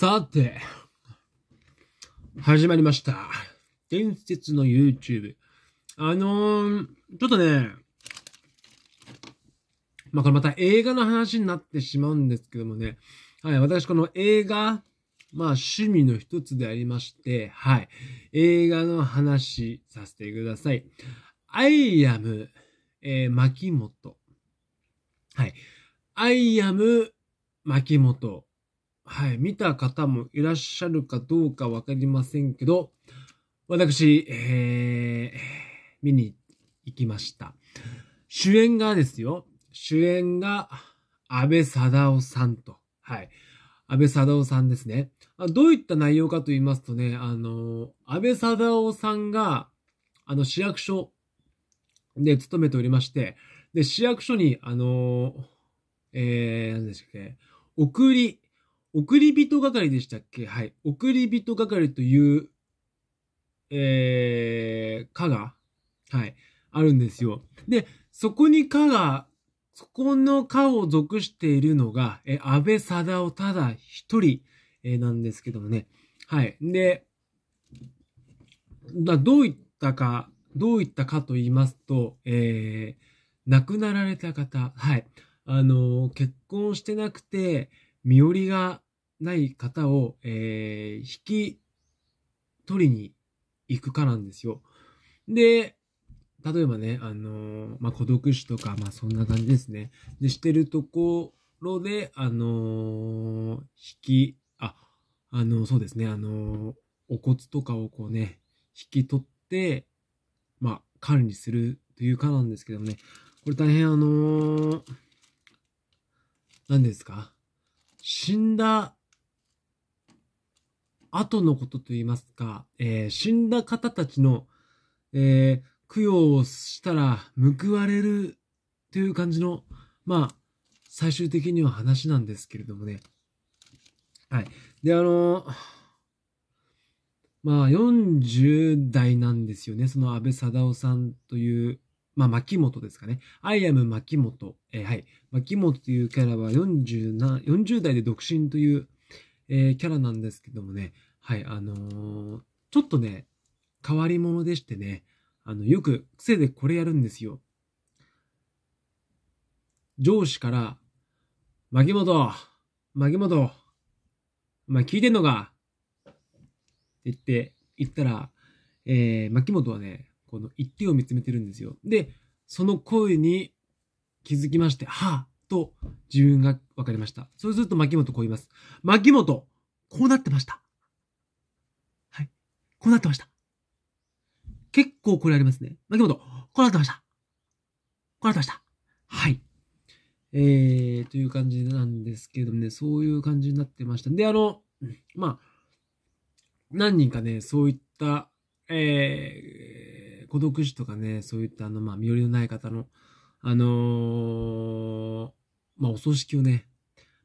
さて、始まりました。伝説の YouTube。あのー、ちょっとね、まあ、これまた映画の話になってしまうんですけどもね、はい、私この映画、まあ趣味の一つでありまして、はい、映画の話させてください。アイアム、えー、牧本。はい。アイアム、牧本。はい、見た方もいらっしゃるかどうかわかりませんけど、私、えー、見に行きました。主演がですよ、主演が安倍貞夫さんと、はい、安倍貞夫さんですね。どういった内容かと言いますとね、あの、安倍貞夫さんが、あの、市役所で勤めておりまして、で、市役所に、あの、えー、何でしたっけ、送り送り人係でしたっけはい。送り人係という、えー、課が、はい、あるんですよ。で、そこに課が、そこの課を属しているのが、え安倍貞夫ただ一人、えー、なんですけどもね。はい。で、だどういったか、どういったかと言いますと、えー、亡くなられた方、はい。あのー、結婚してなくて、身寄りがない方を、えー、引き取りに行くかなんですよ。で、例えばね、あのー、まあ、孤独死とか、まあ、そんな感じですね。で、してるところで、あのー、引き、あ、あのー、そうですね、あのお骨とかをこうね、引き取って、まあ、管理するというかなんですけどもね、これ大変あの何ですか死んだ後のことと言いますか、えー、死んだ方たちの、えー、供養をしたら報われるという感じの、まあ、最終的には話なんですけれどもね。はい。で、あのー、まあ、40代なんですよね。その安倍貞夫さんという、まあ、牧本ですかね。アイアム牧本。えー、はい。牧本というキャラは40な、40代で独身という、えー、キャラなんですけどもね、はい、あのー、ちょっとね、変わり者でしてね、あの、よく癖でこれやるんですよ。上司から、マギモト、マギモト、お前聞いてんのかって言って、言ったら、えー、牧本はね、この一手を見つめてるんですよ。で、その声に気づきまして、はあ、と自分が分かりました。そうすると牧本こう言います。牧本、こうなってました。はい。こうなってました。結構これありますね。牧本、こうなってました。こうなってました。はい。えー、という感じなんですけどね、そういう感じになってました。で、あの、まあ、何人かね、そういった、えー、孤独死とかね、そういったあの、まあ、身寄りのない方の、あのー、まあ、お葬式をね、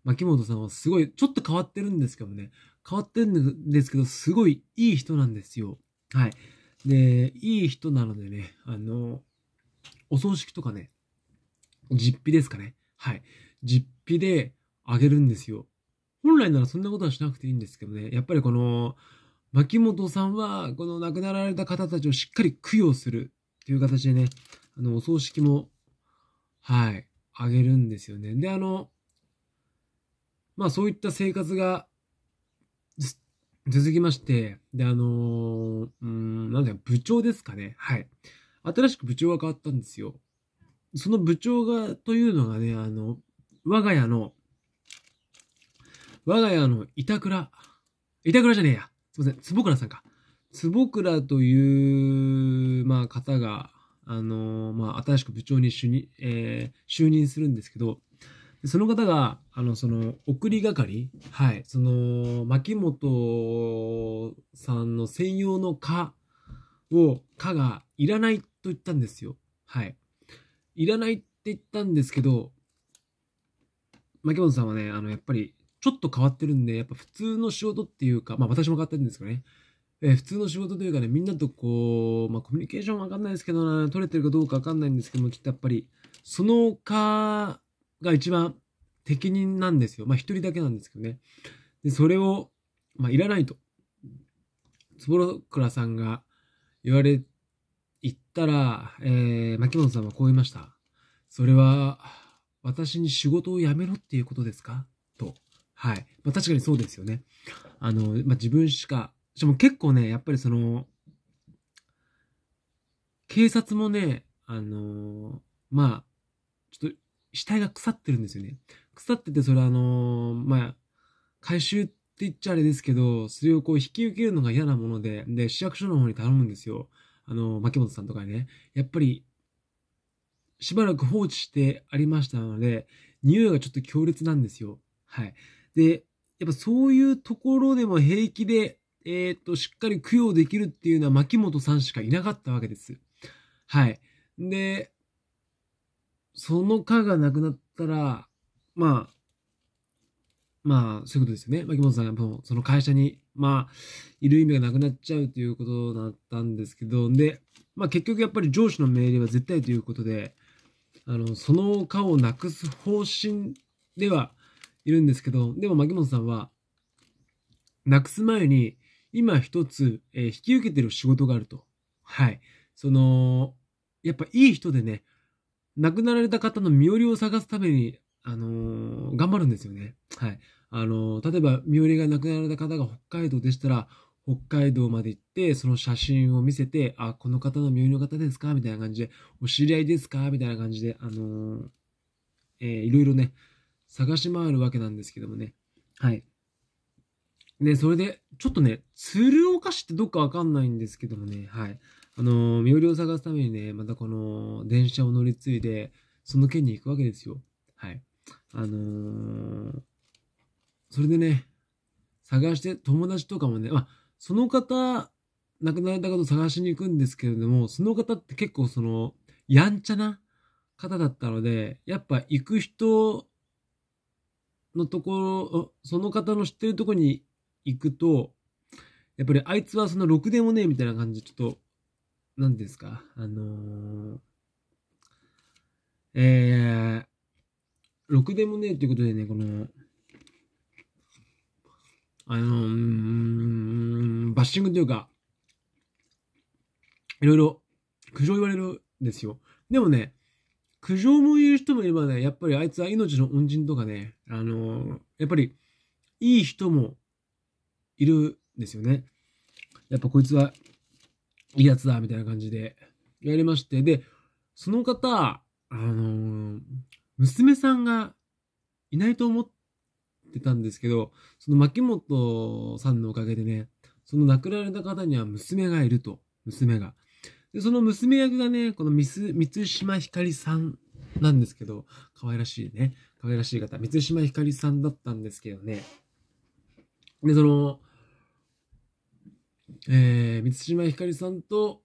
牧本さんはすごい、ちょっと変わってるんですけどね、変わってるんですけど、すごいいい人なんですよ。はい。で、いい人なのでね、あの、お葬式とかね、実費ですかね。はい。実費であげるんですよ。本来ならそんなことはしなくていいんですけどね、やっぱりこの、牧本さんは、この亡くなられた方たちをしっかり供養するっていう形でね、あの、お葬式も、はい、あげるんですよね。で、あの、まあそういった生活が続きまして、で、あのー、うん、なんだよ、部長ですかね。はい。新しく部長が変わったんですよ。その部長が、というのがね、あの、我が家の、我が家の板倉、板倉じゃねえや。すいません、坪倉さんか。坪倉という、まあ、方が、あのまあ、新しく部長に就任,、えー、就任するんですけど、その方が、あの、その、送り係はい。その、牧本さんの専用の課を、課がいらないと言ったんですよ。はい。いらないって言ったんですけど、牧本さんはね、あの、やっぱり、ちょっと変わってるんで、やっぱ普通の仕事っていうか、まあ私も変わってるんですけどね、えー、普通の仕事というかね、みんなとこう、まあ、コミュニケーションわかんないですけどな、取れてるかどうかわかんないんですけども、きっとやっぱり、そのかが一番適任なんですよ。まあ、一人だけなんですけどね。で、それを、まあ、いらないと。坪倉さんが言われ、言ったら、えー、牧本さんはこう言いました。それは、私に仕事を辞めろっていうことですかと。はい。まあ、確かにそうですよね。あの、まあ、自分しかしかも結構ね、やっぱりその、警察もね、あのー、まあ、ちょっと死体が腐ってるんですよね。腐ってて、それあのー、まあ、回収って言っちゃあれですけど、それをこう引き受けるのが嫌なもので、で、市役所の方に頼むんですよ。あのー、牧本さんとかにね。やっぱり、しばらく放置してありましたので、匂いがちょっと強烈なんですよ。はい。で、やっぱそういうところでも平気でえー、っと、しっかり供養できるっていうのは牧本さんしかいなかったわけです。はい。で、その科がなくなったら、まあ、まあ、そういうことですよね。牧本さんがもうその会社に、まあ、いる意味がなくなっちゃうということだったんですけど、で、まあ結局やっぱり上司の命令は絶対ということで、あの、その科をなくす方針ではいるんですけど、でも牧本さんは、なくす前に、今一つ、えー、引き受けてる仕事があると。はい。その、やっぱいい人でね、亡くなられた方の身寄りを探すために、あのー、頑張るんですよね。はい。あのー、例えば、身寄りが亡くなられた方が北海道でしたら、北海道まで行って、その写真を見せて、あ、この方の身寄りの方ですかみたいな感じで、お知り合いですかみたいな感じで、あのー、えー、いろいろね、探し回るわけなんですけどもね。はい。で、それで、ちょっとね、鶴岡市ってどっかわかんないんですけどもね、はい。あのー、身寄りを探すためにね、またこの、電車を乗り継いで、その県に行くわけですよ。はい。あのー、それでね、探して、友達とかもね、まあ、その方、亡くなられた方を探しに行くんですけれども、その方って結構その、やんちゃな方だったので、やっぱ行く人のところ、その方の知ってるとこに行くと、やっぱりあいつはそのろくでもねえみたいな感じで、ちょっと、何ですか、あのー、えー、ろくでもねえということでね、この、あのー、うん、バッシングというか、いろいろ苦情言われるんですよ。でもね、苦情も言う人もいればね、やっぱりあいつは命の恩人とかね、あのー、やっぱりいい人もいるんですよね。やっぱこいつはいいやつだ、みたいな感じでやりまして、で、その方、あのー、娘さんがいないと思ってたんですけど、その牧本さんのおかげでね、その亡くなられた方には娘がいると、娘が。で、その娘役がね、このミス、三島ひかりさんなんですけど、可愛らしいね、可愛らしい方、三島ひかりさんだったんですけどね。で、その、えー、満島ひかりさんと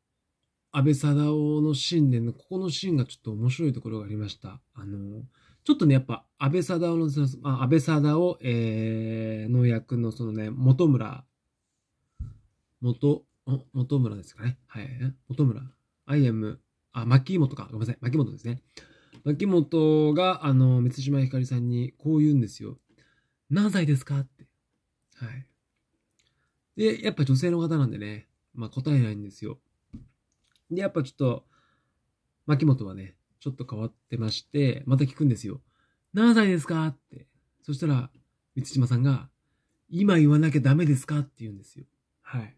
安倍貞夫の信念のここのシーンがちょっと面白いところがありました。あの、ちょっとね、やっぱ安倍貞夫の、あ安倍貞夫、えー、の役のそのね、本村、元、本村ですかね。はい。本村。アイ m ム、あ、牧本か。ごめんなさい。牧本ですね。牧本が、あの、満島ひかりさんにこう言うんですよ。何歳ですかって。はい。で、やっぱ女性の方なんでね、まあ答えないんですよ。で、やっぱちょっと、牧本はね、ちょっと変わってまして、また聞くんですよ。何歳ですかって。そしたら、満島さんが、今言わなきゃダメですかって言うんですよ。はい。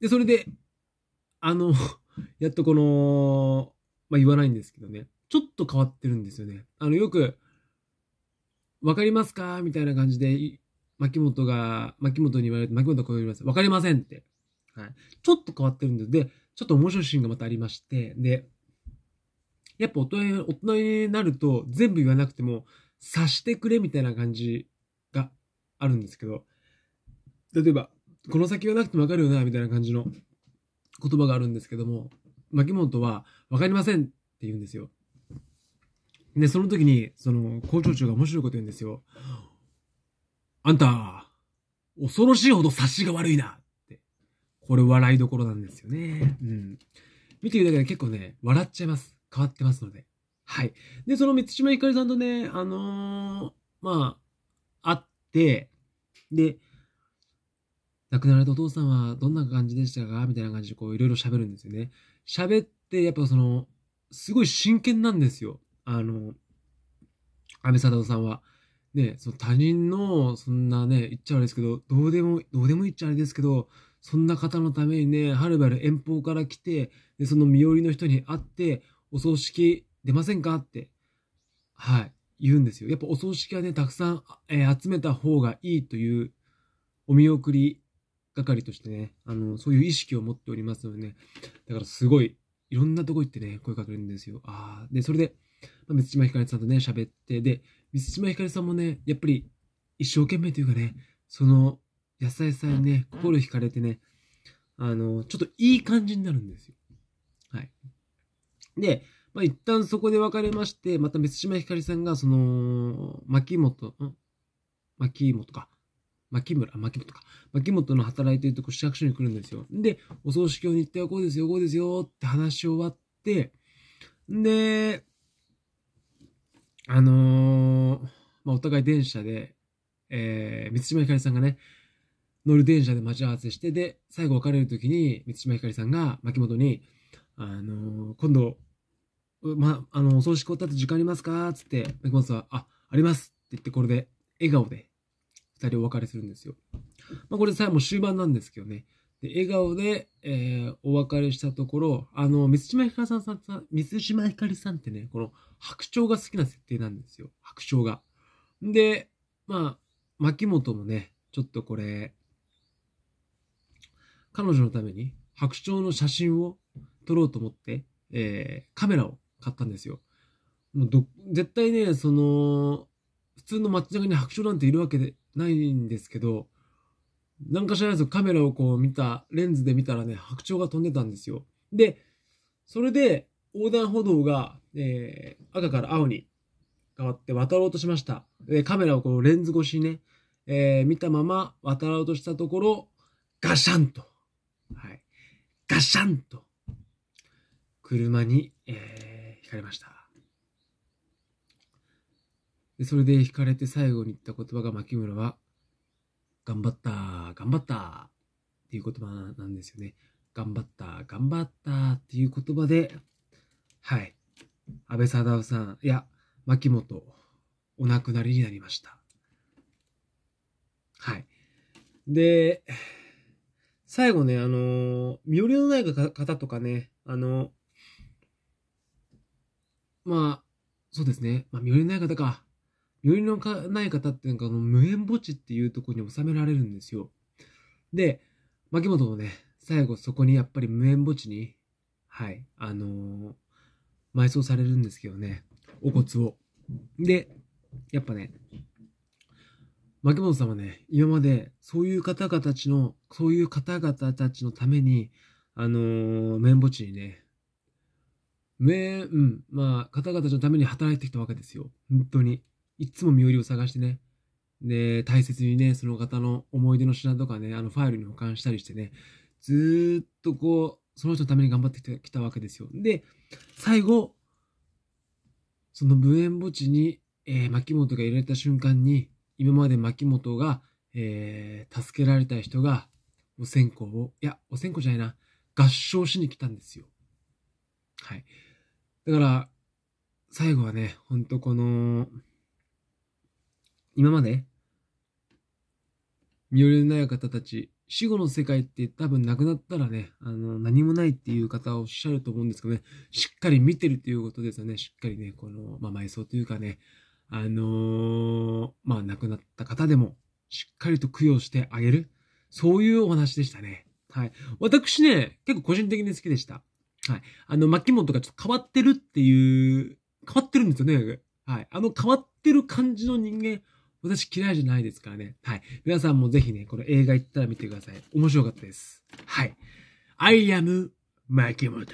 で、それで、あの やっとこの、まあ、言わないんですけどね、ちょっと変わってるんですよね。あの、よく、わかりますかみたいな感じで牧本が、牧本に言われて、牧本はこう言います。わかりませんって。はい。ちょっと変わってるんで、で、ちょっと面白いシーンがまたありまして、で、やっぱ大人大人になると全部言わなくても、察してくれみたいな感じがあるんですけど、例えば、この先言わなくてもわかるよな、みたいな感じの言葉があるんですけども、牧本は、わかりませんって言うんですよ。で、その時に、その、校長長が面白いこと言うんですよ。あんた、恐ろしいほど察しが悪いなって。これ笑いどころなんですよね。うん。見てるだけで結構ね、笑っちゃいます。変わってますので。はい。で、その満島ひかりさんとね、あのー、まあ、会って、で、亡くなられたお父さんはどんな感じでしたかみたいな感じでこういろいろ喋るんですよね。喋って、やっぱその、すごい真剣なんですよ。あの、安倍貞夫さんは。ね、その他人の、そんなね、言っちゃあれですけど、どうでも、どうでも言っちゃあれですけど、そんな方のためにね、はるばる遠方から来て、で、その身寄りの人に会って、お葬式出ませんかって、はい、言うんですよ。やっぱお葬式はね、たくさん、えー、集めた方がいいという、お見送り係としてね、あの、そういう意識を持っておりますのでね、だからすごい、いろんなとこ行ってね、声かけるんですよ。ああ、で、それで、まあ、満島ひかりさんとね、喋って、で、満島ひかりさんもね、やっぱり一生懸命というかね、その野菜さんにね、心惹かれてね、あの、ちょっといい感じになるんですよ。はい。で、まあ、一旦そこで別れまして、また満島ひかりさんが、その、牧本、ん牧本か。牧村、牧本か。牧本の働いてるとこ市役所に来るんですよ。で、お葬式を日程はこうですよ、こうですよ、って話し終わって、で、あのー、まあ、お互い電車で、えー、満島ひかりさんがね、乗る電車で待ち合わせして、で、最後別れる時に、満島ひかりさんが牧本に、あのー、今度、ま、あの、お葬式終わったて、時間ありますかつって、牧本さんは、あ、ありますって言って、これで、笑顔で、二人お別れするんですよ。まあ、これさえもう終盤なんですけどね。で笑顔で、えー、お別れしたところ、あの、水島ひかりさんさん、水島ひかりさんってね、この白鳥が好きな設定なんですよ。白鳥が。で、まあ、牧本もね、ちょっとこれ、彼女のために白鳥の写真を撮ろうと思って、えー、カメラを買ったんですよ。もうど絶対ね、その、普通の街中に白鳥なんているわけでないんですけど、なんか知らないカメラをこう見た、レンズで見たらね、白鳥が飛んでたんですよ。で、それで横断歩道が、えー、赤から青に変わって渡ろうとしました。えカメラをこうレンズ越しにね、えー、見たまま渡ろうとしたところ、ガシャンと、はい、ガシャンと、車に、えー、引かれました。でそれで引かれて最後に言った言葉が牧村は、頑張った、頑張ったっていう言葉なんですよね。頑張った、頑張ったっていう言葉で、はい。安倍貞夫さん、いや、牧本、お亡くなりになりました。はい。で、最後ね、あの、身寄りのない方とかね、あの、まあ、そうですね。まあ、身寄りのない方か。よりのかない方っていうのが、あの、無縁墓地っていうところに収められるんですよ。で、牧本もね、最後そこにやっぱり無縁墓地に、はい、あのー、埋葬されるんですけどね、お骨を。で、やっぱね、牧本さんはね、今までそういう方々たちの、そういう方々たちのために、あのー、縁墓地にね、無縁、うん、まあ、方々のために働いてきたわけですよ。本当に。いつも身寄りを探してね、で、大切にね、その方の思い出の品とかね、あのファイルに保管したりしてね、ずっとこう、その人のために頑張ってきたわけですよ。で、最後、その無縁墓地に、えー、牧本が入れられた瞬間に、今まで牧本が、えー、助けられた人が、お線香を、いや、お線香じゃないな、合唱しに来たんですよ。はい。だから、最後はね、ほんとこの、今まで、身寄りのない方たち、死後の世界って多分亡くなったらね、あの、何もないっていう方おっしゃると思うんですけどね、しっかり見てるっていうことですよね。しっかりね、この、まあ、埋葬というかね、あのー、まあ、亡くなった方でも、しっかりと供養してあげる。そういうお話でしたね。はい。私ね、結構個人的に好きでした。はい。あの、巻物とかちょっと変わってるっていう、変わってるんですよね。はい。あの変わってる感じの人間、私嫌いじゃないですからね。はい。皆さんもぜひね、この映画行ったら見てください。面白かったです。はい。I am 巻本。